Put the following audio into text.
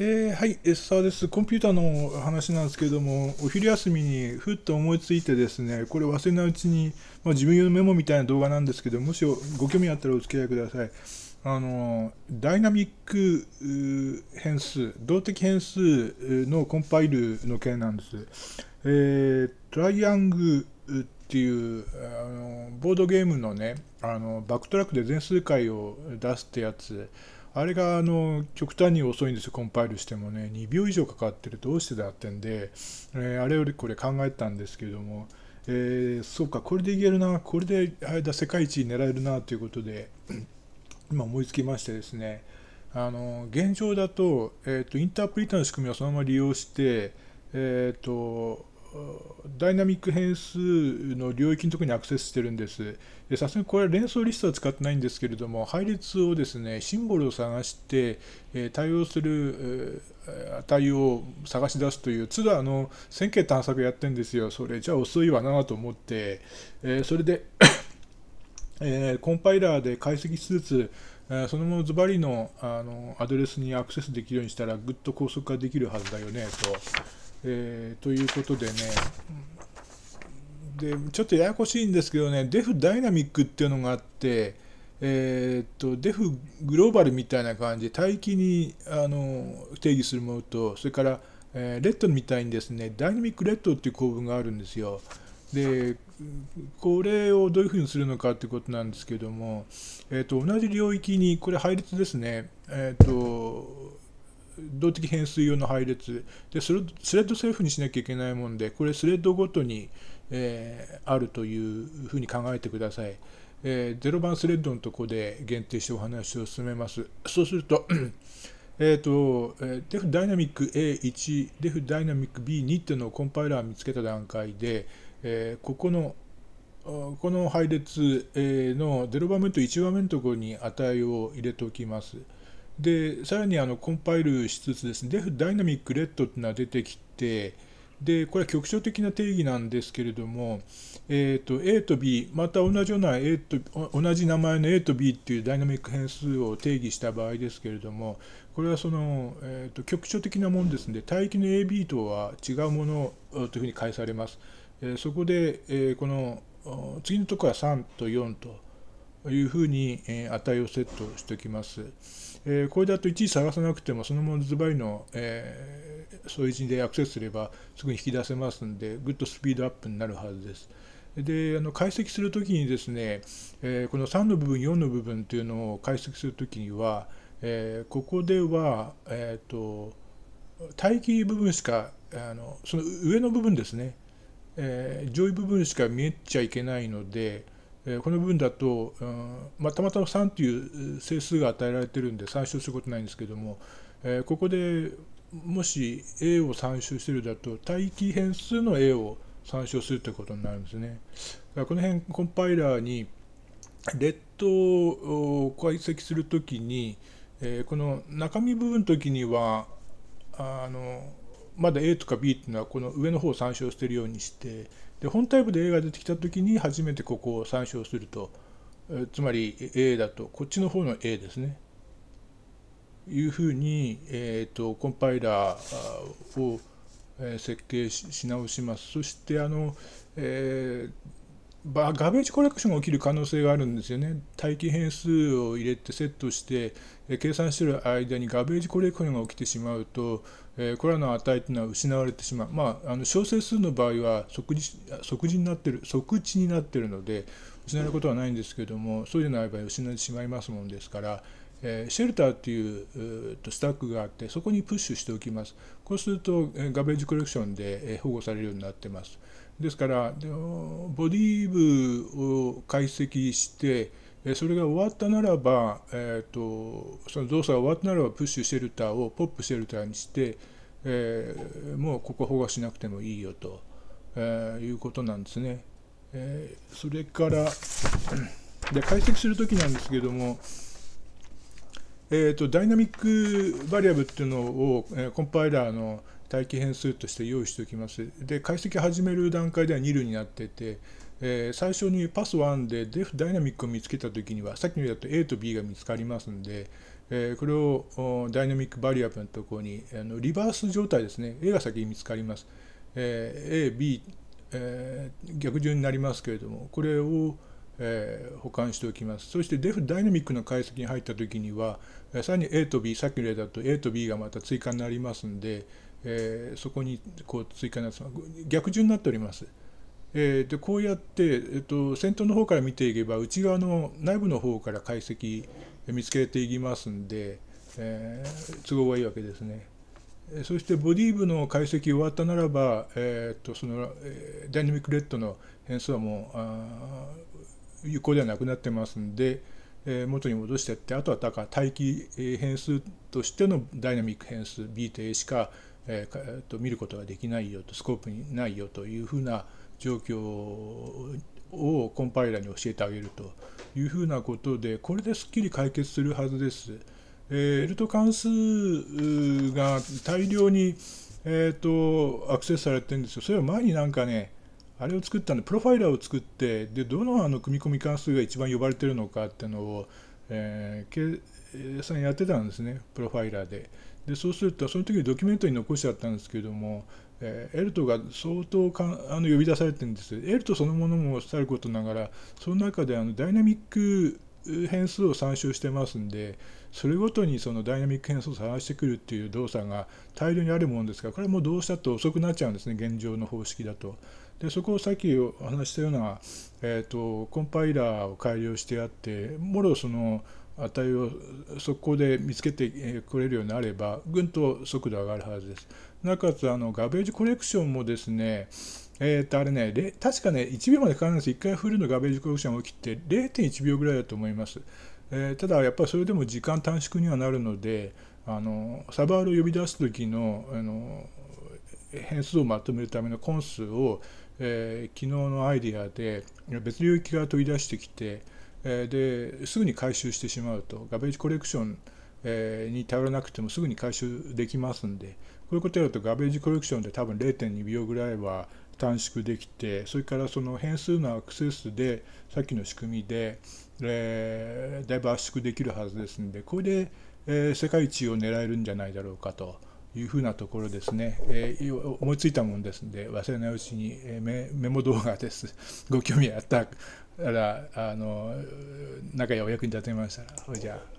えー、はい、エッサーです。コンピューターの話なんですけれども、お昼休みにふっと思いついてですね、これ忘れないうちに、まあ、自分用のメモみたいな動画なんですけど、もしご興味あったらお付き合いください。あのダイナミック変数、動的変数のコンパイルの件なんです。えー、トライアングっていうあのボードゲームのねあの、バックトラックで全数回を出すってやつ。あれがあの極端に遅いんですよ、コンパイルしてもね、2秒以上かかってる、どうしてだってんで、えー、あれよりこれ考えたんですけども、えー、そうか、これでいけるな、これで間世界一狙えるなということで、今思いつきましてですね、あの現状だと,、えーと、インタープリターの仕組みをそのまま利用して、えーとダイナミック変数の領域のところにアクセスしてるんです。さすがにこれは連想リストは使ってないんですけれども、配列をですね、シンボルを探して、え対応する、え値を探し出すという、都度あの、線形探索やってんですよ。それじゃあ遅いわなと思って、えそれで えー、コンパイラーで解析しつつ、そのままズバリのあのアドレスにアクセスできるようにしたらぐっと高速化できるはずだよねと、えー、ということでね、でちょっとややこしいんですけどね、デフダイナミックっていうのがあって、えー、っとデフグローバルみたいな感じで、帯域にあの定義するものと、それから、えー、レッドみたいにですね、ダイナミックレッドっていう構文があるんですよ。でこれをどういうふうにするのかということなんですけども、えー、っと同じ領域に、これ配列ですね、えっと動的変数用の配列でスレッドセーフにしなきゃいけないもんでこれスレッドごとに、えー、あるというふうに考えてください、えー、0番スレッドのとこで限定してお話を進めますそうするとえっ、と、デフダイナミック A1、デフダイナミック B2 っていうのをコンパイラー見つけた段階で、えー、ここのこの配列の0番目と1番目のところに値を入れておきます。でさらにあのコンパイルしつつですね、デフダイナミックレッドっていうのが出てきて、でこれは局所的な定義なんですけれども、えー、と A と B、また同じような A と同じ名前の A と B っていうダイナミック変数を定義した場合ですけれども、これはその、えー、と局所的なものですので、帯域の AB とは違うものというふうに返されます。えー、そこで、えー、この次のところは3と4と。いうふうに、え値をセットしておきます。えこれだといちいち探さなくてもそのままズバリの、えそういう字でアクセスすればすぐに引き出せますんでぐっとスピードアップになるはずです。であの解析するときにですね、えー、この3の部分4の部分というのを解析するときには、えー、ここでは、えーと、と待機部分しかあのその上の部分ですね、え上位部分しか見えちゃいけないので、えこの分だと、うまあ、たまたま3という整数が与えられてるんで参照することないんですけども、えここでもし A を参照しているだと待機変数の A を参照するということになるんですね。だからこの辺コンパイラーに列島を解析するときに、えこの中身部分のときにはあのまだ A とか B っていうのはこの上の方を参照しているようにしてで本タイプで A が出てきた時に初めてここを参照するとつまり A だとこっちの方の A ですねいうふうに、えーと、コンパイラーを設計し直しますそしてあの、えー、ガベージコレクションが起きる可能性があるんですよね。待機変数を入れてセットして計算してる間にガベージコレクションが起きてしまうと、えこれらの値というのは失われてしまう、まあ、あの小整数の場合は即時即時になってる即時になってるので失われることはないんですけどもそうじゃない場合失われてしまいますもんですから。えシェルターっていうとスタックがあってそこにプッシュしておきますこうすると、えガベージコレクションで、え保護されるようになってますですからボディー部を解析してそれが終わったならば、えーと、その動作が終わったならばプッシュシェルターをポップシェルターにして、えー、もうここ保護しなくてもいいよと、えー、いうことなんですね。えー、それから で解析するときなんですけども、えーと、ダイナミックバリアブっていうのを、えコンパイラーの、待機変数として用意しておきます。で、解析始める段階では2類になってて、えー、最初にパス1で def ダイナミックを見つけたときには、さっきのだと A と B が見つかりますんで、えー、これをダイナミックバリアブルのところにあのリバース状態ですね、A が先に見つかります。えー、A、B、えー、逆順になりますけれども、これを、えー、保管しておきます。そして def ダイナミックの解析に入ったときには、さらに A と B、さっきの例だと A と B がまた追加になりますんで、えー、そこにこう追加のやつが逆順になっております。えー、でこうやって、えっと、先頭の方から見ていけば内側の内部の方から解析見つけていきますんで、えー、都合がいいわけですね。そしてボディ部の解析終わったならば、えー、っとそのえー、ダイナミックレッドの変数はもう有効ではなくなってますんで、えー、元に戻してってあとはだから待機変数としてのダイナミック変数 B と A しか、えー、と見ることができないよとスコープにないよというふうな状況をコンパイラーに教えてあげるというふうなことでこれですっきり解決するはずです。えー、ルト関数が大量に、えーと、アクセスされてるんですよ。それは前になんかね、あれを作ったんで、プロファイラーを作って、でどのあの組み込み関数が一番呼ばれてるのかっていうのを、えー、計算やってたんですね、プロファイラーで。でそうするとその時にドキュメントに残しちゃったんですけれども、えー、エルトが相当かあの呼び出されてるんですエルトそのものもさることながらその中であのダイナミック変数を参照してますんでそれごとにそのダイナミック変数を探してくるっていう動作が大量にあるものですからこれはもうどうしたって遅くなっちゃうんですね現状の方式だと。でそこをさっきお話したような、えーと、とコンパイラーを改良してあってもろその、値を速攻で見つけてくれるようになればぐんと速度上がるはずです。なおかつあのガベージコレクションもですねえー、とあれね確かね1秒までかからないです1回フルのガベージコレクションを切って0.1秒ぐらいだと思います、えー、ただやっぱりそれでも時間短縮にはなるのであのサバールを呼び出す時のあの変数をまとめるためのコン数を、えー、昨日のアイディアで別領域から取り出してきて、ですぐに回収してしまうとガベージコレクションに頼らなくてもすぐに回収できますんでこういうことやるとガベージコレクションで多分0.2秒ぐらいは短縮できてそれからその変数のアクセスでさっきの仕組みで、えー、だいぶ圧縮できるはずですんでこれで、えー、世界一を狙えるんじゃないだろうかというふうなところですね、えー、思いついたものですので忘れないうちに、えー、メモ動画ですご興味あったらあの中やお役に立てましたらじゃあ